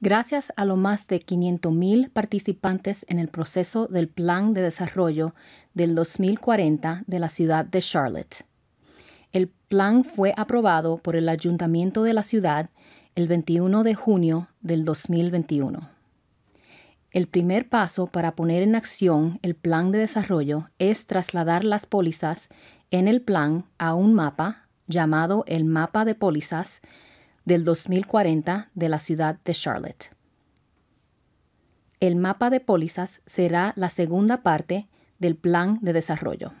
Gracias a los más de 500.000 participantes en el proceso del Plan de Desarrollo del 2040 de la ciudad de Charlotte. El plan fue aprobado por el Ayuntamiento de la ciudad el 21 de junio del 2021. El primer paso para poner en acción el plan de desarrollo es trasladar las pólizas en el plan a un mapa llamado el mapa de pólizas del 2040 de la ciudad de Charlotte. El mapa de pólizas será la segunda parte del plan de desarrollo.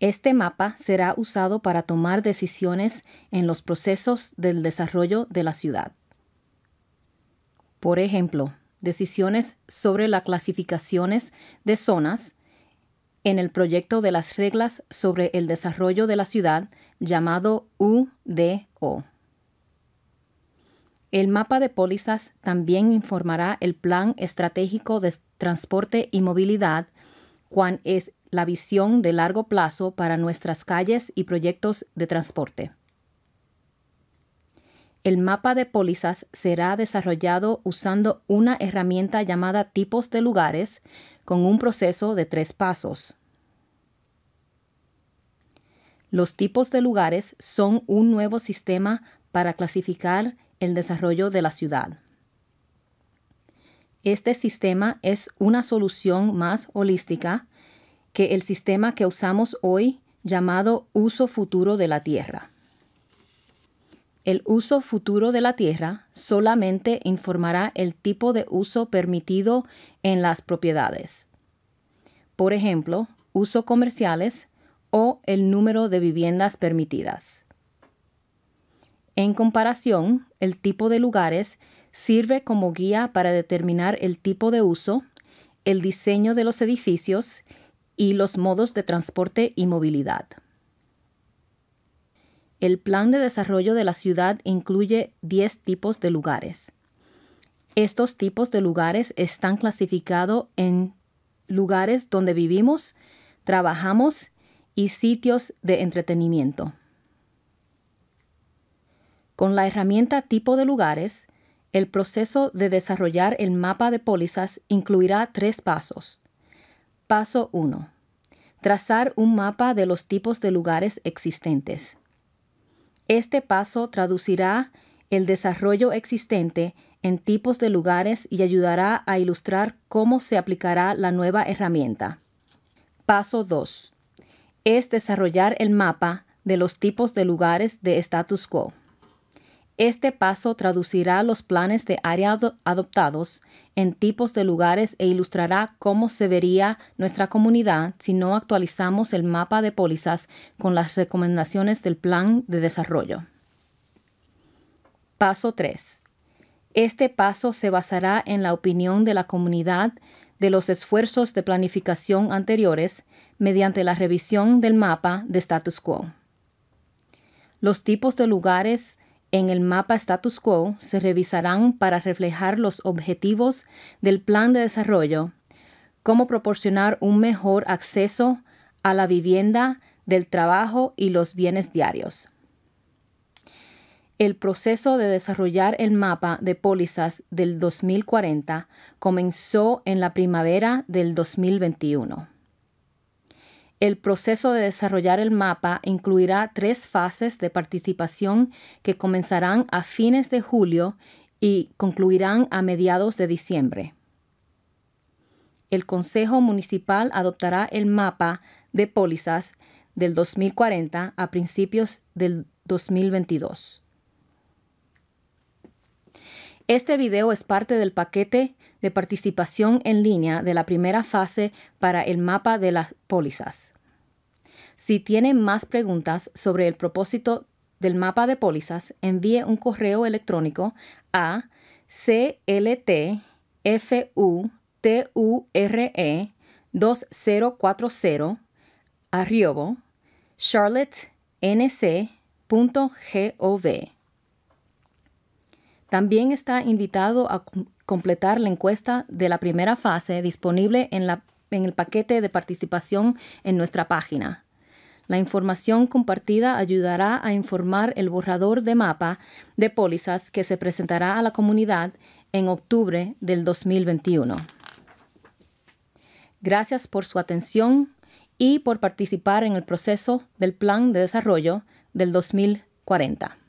Este mapa será usado para tomar decisiones en los procesos del desarrollo de la ciudad. Por ejemplo, decisiones sobre las clasificaciones de zonas en el proyecto de las reglas sobre el desarrollo de la ciudad llamado UDO. El mapa de pólizas también informará el plan estratégico de transporte y movilidad, cuál es la visión de largo plazo para nuestras calles y proyectos de transporte. El mapa de pólizas será desarrollado usando una herramienta llamada tipos de lugares, con un proceso de tres pasos. Los tipos de lugares son un nuevo sistema para clasificar el desarrollo de la ciudad. Este sistema es una solución más holística que el sistema que usamos hoy llamado uso futuro de la tierra. El uso futuro de la tierra solamente informará el tipo de uso permitido en las propiedades. Por ejemplo, uso comerciales o el número de viviendas permitidas. En comparación, el tipo de lugares sirve como guía para determinar el tipo de uso, el diseño de los edificios y los modos de transporte y movilidad. El plan de desarrollo de la ciudad incluye 10 tipos de lugares. Estos tipos de lugares están clasificados en lugares donde vivimos, trabajamos y sitios de entretenimiento. Con la herramienta tipo de lugares, el proceso de desarrollar el mapa de pólizas incluirá tres pasos. Paso 1. Trazar un mapa de los tipos de lugares existentes. Este paso traducirá el desarrollo existente en tipos de lugares y ayudará a ilustrar cómo se aplicará la nueva herramienta. Paso 2. Es desarrollar el mapa de los tipos de lugares de status quo. Este paso traducirá los planes de área adoptados en tipos de lugares e ilustrará cómo se vería nuestra comunidad si no actualizamos el mapa de pólizas con las recomendaciones del plan de desarrollo. Paso 3. Este paso se basará en la opinión de la comunidad de los esfuerzos de planificación anteriores mediante la revisión del mapa de status quo. Los tipos de lugares en el mapa status quo se revisarán para reflejar los objetivos del plan de desarrollo, cómo proporcionar un mejor acceso a la vivienda, del trabajo y los bienes diarios. El proceso de desarrollar el mapa de pólizas del 2040 comenzó en la primavera del 2021. El proceso de desarrollar el mapa incluirá tres fases de participación que comenzarán a fines de julio y concluirán a mediados de diciembre. El Consejo Municipal adoptará el mapa de pólizas del 2040 a principios del 2022. Este video es parte del paquete de participación en línea de la primera fase para el mapa de las pólizas. Si tiene más preguntas sobre el propósito del mapa de pólizas, envíe un correo electrónico a cltfuture 2040 arriobo charlottenc.gov también está invitado a completar la encuesta de la primera fase disponible en, el paquete de participación en nuestra página. La información compartida ayudará a informar el borrador de mapa de pólizas que se presentará a la comunidad en octubre del 2021. Gracias por su atención y por participar en el proceso del Plan de Desarrollo del 2040.